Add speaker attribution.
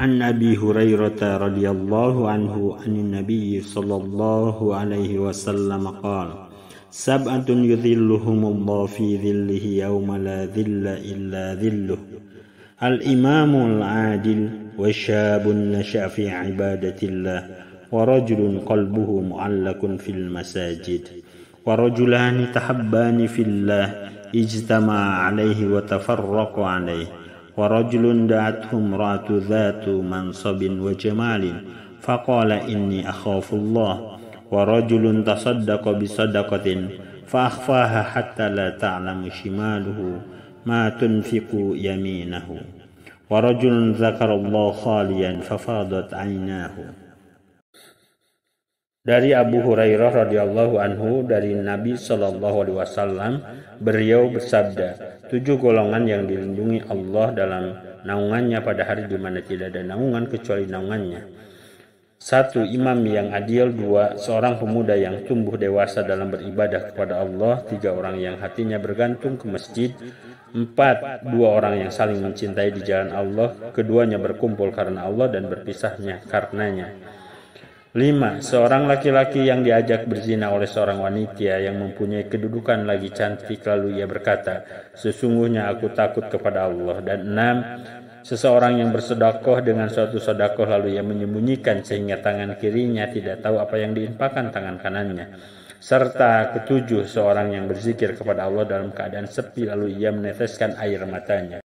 Speaker 1: عن أبي هريرة رضي الله عنه عن النبي صلى الله عليه وسلم قال سبعة يذلهم الله في ذله يوم لا ذل إلا ذله الإمام العادل وشاب نشأ في عبادة الله ورجل قلبه معلق في المساجد ورجلان تحبان في الله اجتمع عليه وتفرق عليه ورجل دعته امرأة ذات منصب وجمال فقال إني أخاف الله ورجل تصدق بصدقة فأخفاها حتى لا تعلم شماله ما تنفق يمينه ورجل ذكر الله خاليا ففاضت عيناه Dari Abu Hurairah radhiyallahu anhu dari Nabi Shallallahu alaihi wasallam beliau bersabda, tujuh golongan yang dilindungi Allah dalam naungannya pada hari di mana tidak ada naungan kecuali naungannya. Satu, imam yang adil. Dua, seorang pemuda yang tumbuh dewasa dalam beribadah kepada Allah. Tiga, orang yang hatinya bergantung ke masjid. Empat, dua orang yang saling mencintai di jalan Allah. Keduanya berkumpul karena Allah dan berpisahnya karenanya lima Seorang laki-laki yang diajak berzina oleh seorang wanita yang mempunyai kedudukan lagi cantik lalu ia berkata, Sesungguhnya aku takut kepada Allah. Dan enam Seseorang yang bersedekah dengan suatu sedekah lalu ia menyembunyikan sehingga tangan kirinya tidak tahu apa yang diinfakkan tangan kanannya. Serta ketujuh seorang yang berzikir kepada Allah dalam keadaan sepi lalu ia meneteskan air matanya.